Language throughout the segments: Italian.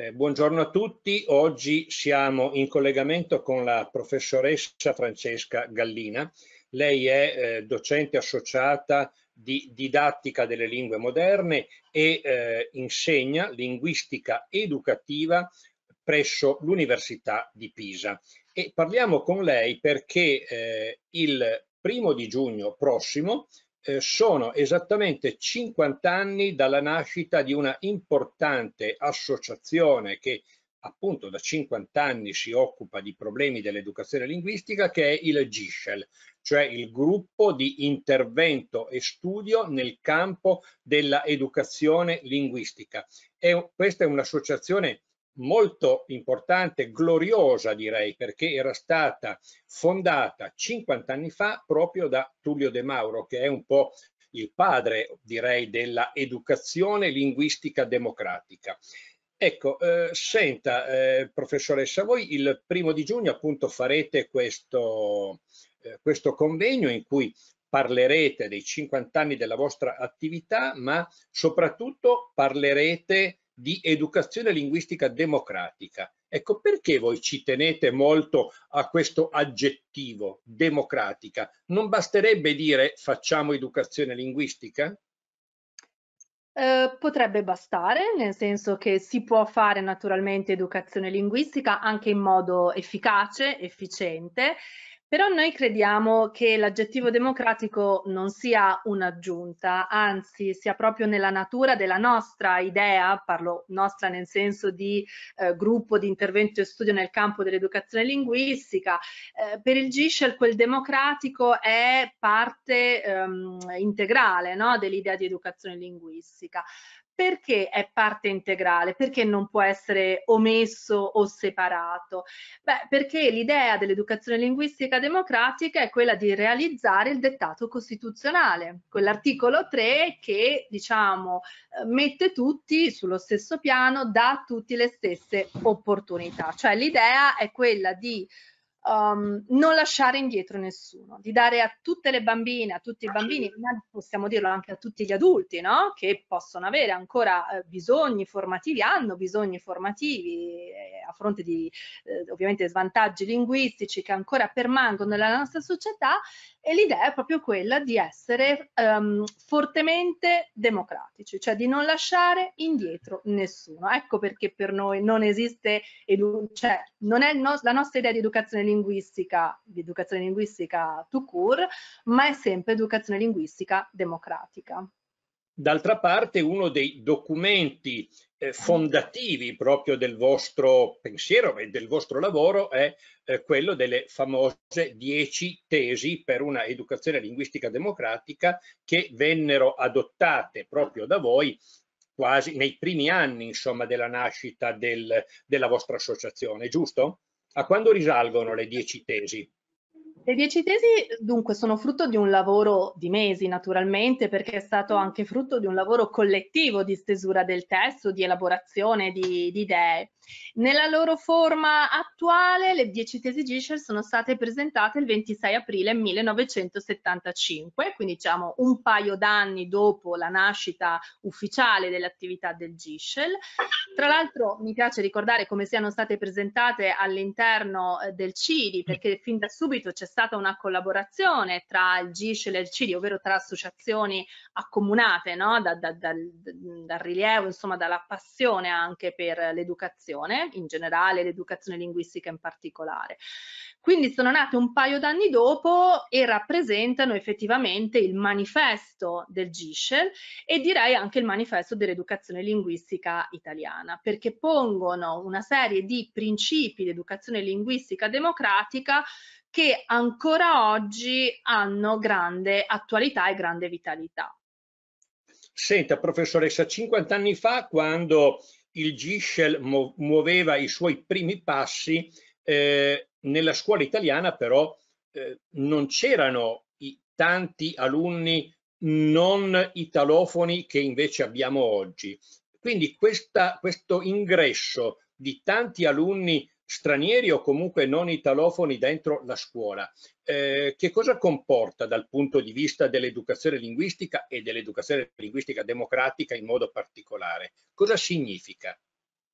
Eh, buongiorno a tutti, oggi siamo in collegamento con la professoressa Francesca Gallina. Lei è eh, docente associata di didattica delle lingue moderne e eh, insegna linguistica educativa presso l'Università di Pisa. E parliamo con lei perché eh, il primo di giugno prossimo eh, sono esattamente 50 anni dalla nascita di una importante associazione che appunto da 50 anni si occupa di problemi dell'educazione linguistica che è il GISHEL, cioè il gruppo di intervento e studio nel campo dell'educazione linguistica. E questa è un'associazione molto importante, gloriosa direi, perché era stata fondata 50 anni fa proprio da Tullio De Mauro, che è un po' il padre, direi, della educazione linguistica democratica. Ecco, eh, senta, eh, professoressa, voi il primo di giugno appunto farete questo, eh, questo convegno in cui parlerete dei 50 anni della vostra attività, ma soprattutto parlerete di educazione linguistica democratica. Ecco perché voi ci tenete molto a questo aggettivo democratica? Non basterebbe dire facciamo educazione linguistica? Eh, potrebbe bastare, nel senso che si può fare naturalmente educazione linguistica anche in modo efficace, efficiente, però noi crediamo che l'aggettivo democratico non sia un'aggiunta, anzi sia proprio nella natura della nostra idea, parlo nostra nel senso di eh, gruppo di intervento e studio nel campo dell'educazione linguistica, eh, per il GISCEL quel democratico è parte ehm, integrale no, dell'idea di educazione linguistica perché è parte integrale, perché non può essere omesso o separato? Beh, perché l'idea dell'educazione linguistica democratica è quella di realizzare il dettato costituzionale, quell'articolo 3 che, diciamo, eh, mette tutti sullo stesso piano, dà a tutti le stesse opportunità. Cioè l'idea è quella di um, non lasciare indietro nessuno, di dare a tutte le bambine, a tutti i bambini, ma possiamo dirlo anche a tutti gli adulti, no? che possono avere ancora eh, bisogni formativi, hanno bisogni formativi eh, a fronte di eh, ovviamente svantaggi linguistici che ancora permangono nella nostra società e l'idea è proprio quella di essere ehm, fortemente democratici, cioè di non lasciare indietro nessuno. Ecco perché per noi non esiste, cioè non è no la nostra idea di educazione linguistica linguistica, di educazione linguistica to cure, ma è sempre educazione linguistica democratica. D'altra parte uno dei documenti eh, fondativi proprio del vostro pensiero e del vostro lavoro è eh, quello delle famose dieci tesi per una educazione linguistica democratica che vennero adottate proprio da voi quasi nei primi anni insomma, della nascita del, della vostra associazione, giusto? A quando risalgono le dieci tesi? Le dieci tesi dunque sono frutto di un lavoro di mesi naturalmente perché è stato mm. anche frutto di un lavoro collettivo di stesura del testo, di elaborazione di, di idee. Nella loro forma attuale le dieci tesi Gisher sono state presentate il 26 aprile 1975, quindi diciamo un paio d'anni dopo la nascita ufficiale dell'attività del Gisher. Tra l'altro mi piace ricordare come siano state presentate all'interno eh, del CIDI mm. perché fin da subito c'è stato stata una collaborazione tra il GISCE e l'ERCID, ovvero tra associazioni accomunate no? da, da, da, dal rilievo, insomma dalla passione anche per l'educazione in generale, l'educazione linguistica in particolare. Quindi sono nate un paio d'anni dopo e rappresentano effettivamente il manifesto del GISCEL e direi anche il manifesto dell'educazione linguistica italiana, perché pongono una serie di principi di educazione linguistica democratica che ancora oggi hanno grande attualità e grande vitalità. Senta, professoressa, 50 anni fa, quando il Giscel muoveva i suoi primi passi, eh, nella scuola italiana però eh, non c'erano i tanti alunni non italofoni che invece abbiamo oggi. Quindi questa, questo ingresso di tanti alunni stranieri o comunque non italofoni dentro la scuola. Eh, che cosa comporta dal punto di vista dell'educazione linguistica e dell'educazione linguistica democratica in modo particolare? Cosa significa?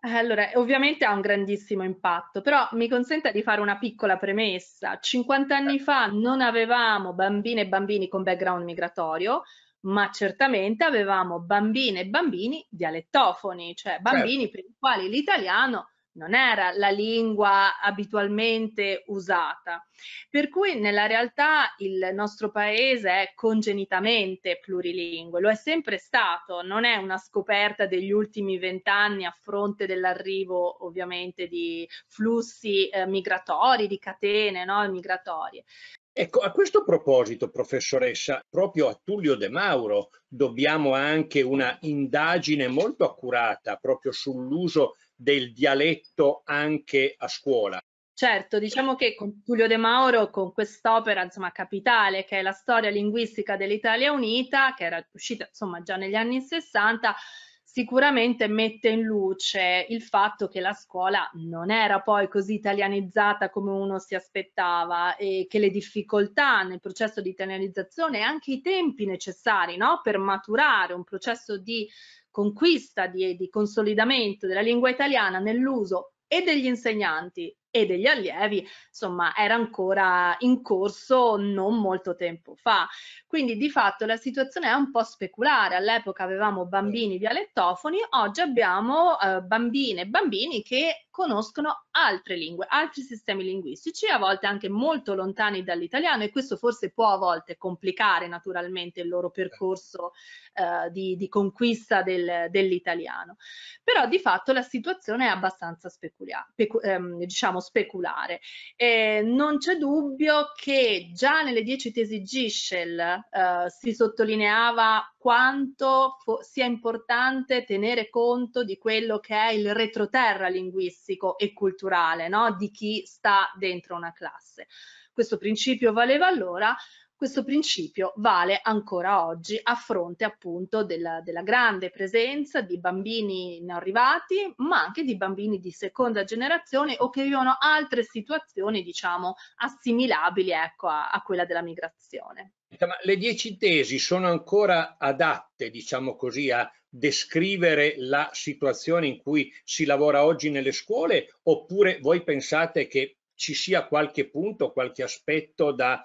Eh, allora, ovviamente ha un grandissimo impatto, però mi consenta di fare una piccola premessa. 50 anni certo. fa non avevamo bambine e bambini con background migratorio, ma certamente avevamo bambine e bambini dialettofoni, cioè certo. bambini certo. per i quali l'italiano non era la lingua abitualmente usata. Per cui nella realtà il nostro paese è congenitamente plurilingue, lo è sempre stato, non è una scoperta degli ultimi vent'anni a fronte dell'arrivo ovviamente di flussi eh, migratori, di catene no? migratorie. Ecco, a questo proposito, professoressa, proprio a Tullio De Mauro dobbiamo anche una indagine molto accurata proprio sull'uso del dialetto anche a scuola. Certo, diciamo che con Giulio De Mauro, con quest'opera, insomma, capitale, che è la storia linguistica dell'Italia Unita, che era uscita, insomma, già negli anni 60, sicuramente mette in luce il fatto che la scuola non era poi così italianizzata come uno si aspettava e che le difficoltà nel processo di italianizzazione e anche i tempi necessari no? per maturare un processo di conquista, di, di consolidamento della lingua italiana nell'uso e degli insegnanti e degli allievi, insomma, era ancora in corso non molto tempo fa. Quindi di fatto la situazione è un po' speculare. All'epoca avevamo bambini dialettofoni, oggi abbiamo eh, bambine e bambini che conoscono altre lingue, altri sistemi linguistici, a volte anche molto lontani dall'italiano e questo forse può a volte complicare naturalmente il loro certo. percorso eh, di, di, conquista del, dell'italiano. Però di fatto la situazione è abbastanza speculare, specu ehm, diciamo speculare. Eh, non c'è dubbio che già nelle dieci tesi Gischel eh, si sottolineava quanto sia importante tenere conto di quello che è il retroterra linguistico artistico e culturale no? di chi sta dentro una classe. Questo principio valeva allora, questo principio vale ancora oggi a fronte appunto della, della, grande presenza di bambini non arrivati, ma anche di bambini di seconda generazione o che vivono altre situazioni, diciamo, assimilabili ecco, a, a quella della migrazione. Ma le dieci tesi sono ancora adatte, diciamo così, a, descrivere la situazione in cui si lavora oggi nelle scuole oppure voi pensate che ci sia qualche punto, qualche aspetto da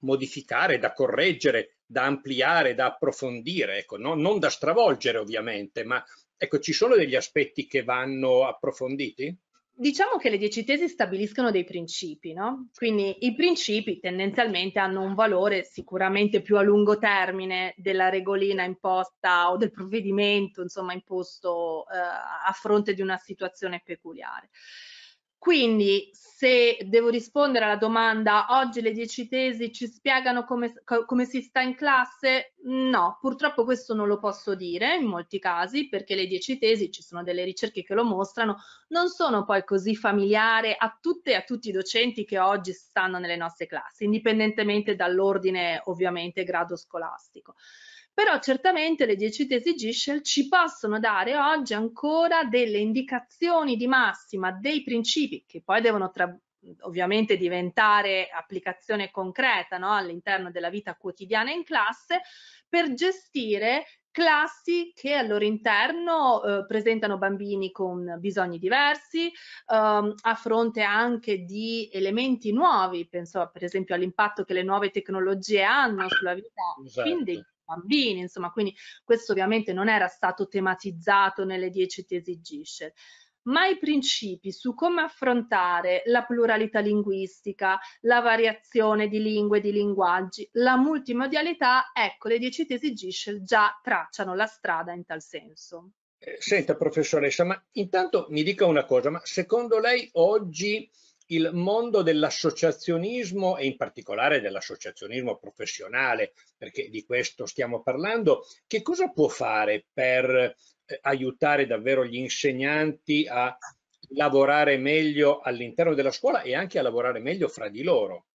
modificare, da correggere, da ampliare, da approfondire, ecco, no? non da stravolgere ovviamente, ma ecco, ci sono degli aspetti che vanno approfonditi? Diciamo che le dieci tesi stabiliscono dei principi, no? Quindi i principi tendenzialmente hanno un valore sicuramente più a lungo termine della regolina imposta o del provvedimento, insomma, imposto eh, a fronte di una situazione peculiare. Quindi, se devo rispondere alla domanda oggi le 10 tesi ci spiegano come, come, si sta in classe, no, purtroppo questo non lo posso dire in molti casi perché le 10 tesi, ci sono delle ricerche che lo mostrano, non sono poi così familiare a tutte e a tutti i docenti che oggi stanno nelle nostre classi, indipendentemente dall'ordine ovviamente grado scolastico però certamente le 10 tesi Giscel ci possono dare oggi ancora delle indicazioni di massima, dei principi che poi devono tra, ovviamente diventare applicazione concreta no? all'interno della vita quotidiana in classe per gestire classi che al loro interno eh, presentano bambini con bisogni diversi, ehm, a fronte anche di elementi nuovi, penso per esempio all'impatto che le nuove tecnologie hanno sulla vita esatto. quindi bambini, insomma, quindi questo ovviamente non era stato tematizzato nelle dieci tesi Gisher ma i principi su come affrontare la pluralità linguistica, la variazione di lingue e di linguaggi, la multimodialità, ecco, le dieci tesi Gischel già tracciano la strada in tal senso. Eh, senta professoressa, ma intanto mi dica una cosa, ma secondo lei oggi il mondo dell'associazionismo e in particolare dell'associazionismo professionale, perché di questo stiamo parlando, che cosa può fare per eh, aiutare davvero gli insegnanti a lavorare meglio all'interno della scuola e anche a lavorare meglio fra di loro?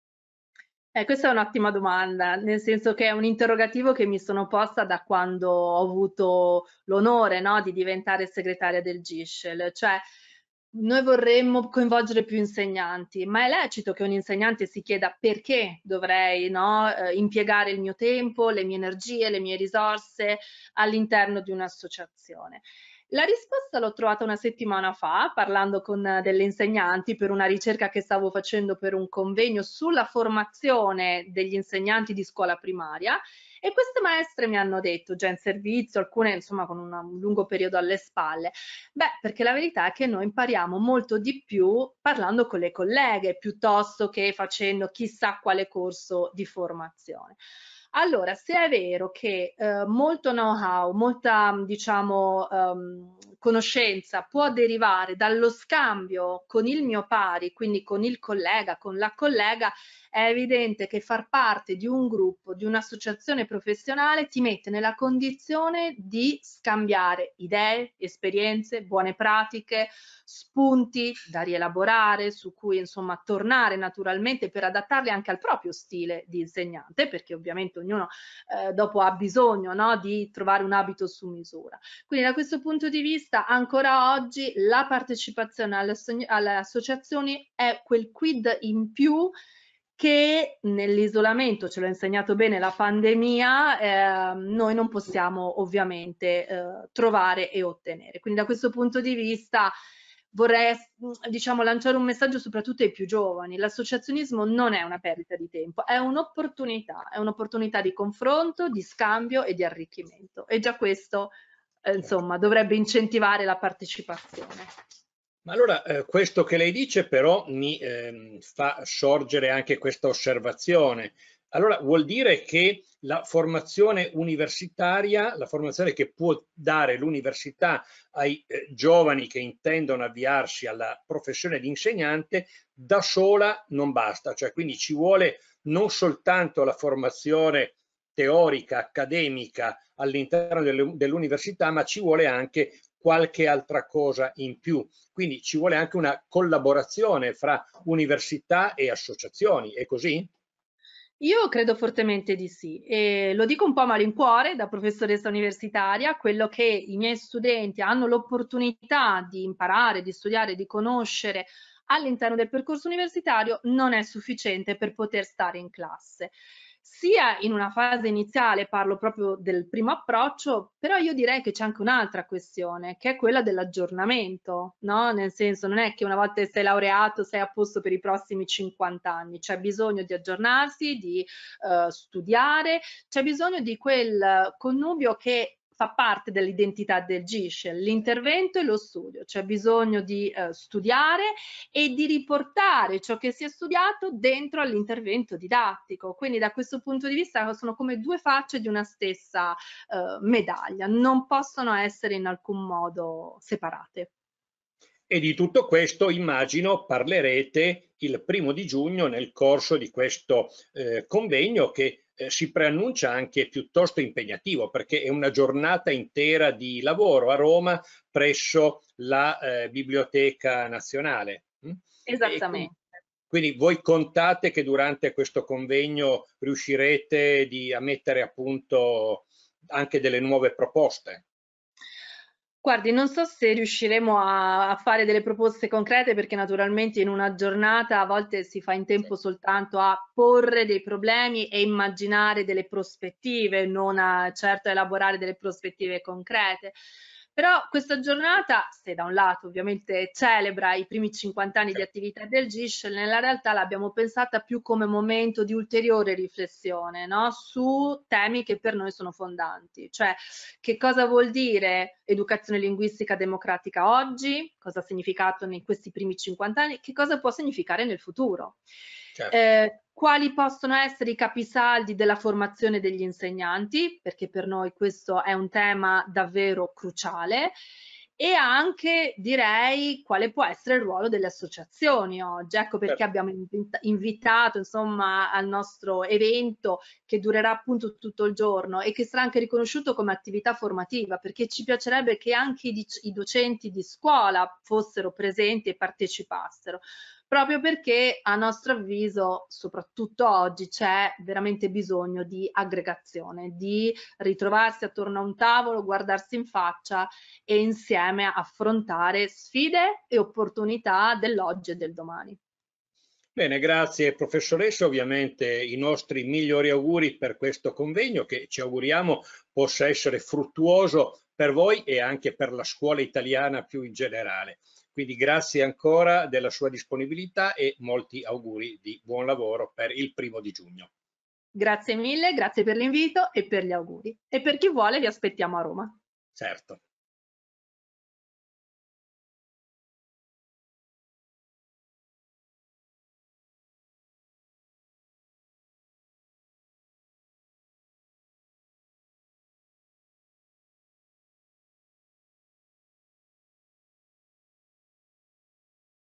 Eh, questa è un'ottima domanda, nel senso che è un interrogativo che mi sono posta da quando ho avuto l'onore no, di diventare segretaria del GISCEL, cioè noi vorremmo coinvolgere più insegnanti, ma è lecito che un insegnante si chieda perché dovrei no, eh, impiegare il mio tempo, le mie energie, le mie risorse all'interno di un'associazione. La risposta l'ho trovata una settimana fa parlando con eh, delle insegnanti per una ricerca che stavo facendo per un convegno sulla formazione degli insegnanti di scuola primaria e queste maestre mi hanno detto, già in servizio, alcune insomma con un lungo periodo alle spalle, beh, perché la verità è che noi impariamo molto di più parlando con le colleghe piuttosto che facendo chissà quale corso di formazione. Allora, se è vero che eh, molto know-how, molta diciamo, ehm, conoscenza può derivare dallo scambio con il mio pari, quindi con il collega, con la collega, è evidente che far parte di un gruppo, di un'associazione professionale ti mette nella condizione di scambiare idee, esperienze, buone pratiche, spunti da rielaborare, su cui insomma tornare naturalmente per adattarli anche al proprio stile di insegnante, perché ovviamente perché ognuno eh, dopo ha bisogno no, di trovare un abito su misura. Quindi da questo punto di vista ancora oggi la partecipazione alle, alle associazioni è quel quid in più che nell'isolamento, ce l'ha insegnato bene la pandemia, eh, noi non possiamo ovviamente eh, trovare e ottenere. Quindi da questo punto di vista vorrei mm, diciamo, lanciare un messaggio soprattutto ai più giovani. L'associazionismo non è una perdita di tempo, è un'opportunità, è un'opportunità di confronto, di scambio e di arricchimento. E già questo, eh, certo. insomma, dovrebbe incentivare la partecipazione. Ma allora eh, questo che lei dice però mi eh, fa sorgere anche questa osservazione allora vuol dire che la formazione universitaria, la formazione che può dare l'università ai eh, giovani che intendono avviarsi alla professione di insegnante, da sola non basta, cioè quindi ci vuole non soltanto la formazione teorica, accademica all'interno dell'università, ma ci vuole anche qualche altra cosa in più. Quindi ci vuole anche una collaborazione fra università e associazioni, è così? Io credo fortemente di sì e lo dico un po' a malincuore da professoressa universitaria, quello che i miei studenti hanno l'opportunità di imparare, di studiare, di conoscere all'interno del percorso universitario non è sufficiente per poter stare in classe sia in una fase iniziale, parlo proprio del primo approccio, però io direi che c'è anche un'altra questione, che è quella dell'aggiornamento, no? Nel senso non è che una volta che sei laureato sei a posto per i prossimi 50 anni, c'è bisogno di aggiornarsi, di uh, studiare, c'è bisogno di quel connubio che fa parte dell'identità del GISH, l'intervento e lo studio, c'è bisogno di eh, studiare e di riportare ciò che si è studiato dentro all'intervento didattico, quindi da questo punto di vista sono come due facce di una stessa eh, medaglia, non possono essere in alcun modo separate. E di tutto questo immagino parlerete il primo di giugno nel corso di questo eh, convegno che eh, si preannuncia anche piuttosto impegnativo perché è una giornata intera di lavoro a Roma presso la eh, Biblioteca Nazionale. Mm? Esattamente. quindi voi contate che durante questo convegno riuscirete di, a mettere a punto anche delle nuove proposte? Guardi, non so se riusciremo a a fare delle proposte concrete, perché naturalmente in una giornata a volte si fa in tempo Sì. soltanto a porre dei problemi e immaginare delle prospettive, non a certo a elaborare delle prospettive concrete. Però questa giornata, se da un lato ovviamente celebra i primi 50 anni di attività del GISH, nella realtà l'abbiamo pensata più come momento di ulteriore riflessione no? su temi che per noi sono fondanti, cioè che cosa vuol dire educazione linguistica democratica oggi, cosa ha significato in questi primi 50 anni, che cosa può significare nel futuro. Certo. Eh, quali possono essere i capisaldi della formazione degli insegnanti, perché per noi questo è un tema davvero cruciale, e anche direi quale può essere il ruolo delle associazioni oggi. Ecco perché certo. abbiamo invitato insomma, al nostro evento che durerà appunto tutto il giorno e che sarà anche riconosciuto come attività formativa perché ci piacerebbe che anche i, i docenti di scuola fossero presenti e partecipassero proprio perché a nostro avviso, soprattutto oggi, c'è veramente bisogno di aggregazione, di ritrovarsi attorno a un tavolo, guardarsi in faccia e insieme affrontare sfide e opportunità dell'oggi e del domani. Bene, grazie professoressa. Ovviamente i nostri migliori auguri per questo convegno che ci auguriamo possa essere fruttuoso per voi e anche per la scuola italiana più in generale. Quindi grazie ancora della sua disponibilità e molti auguri di buon lavoro per il primo di giugno. Grazie mille, grazie per l'invito e per gli auguri. E per chi vuole vi aspettiamo a Roma. Certo.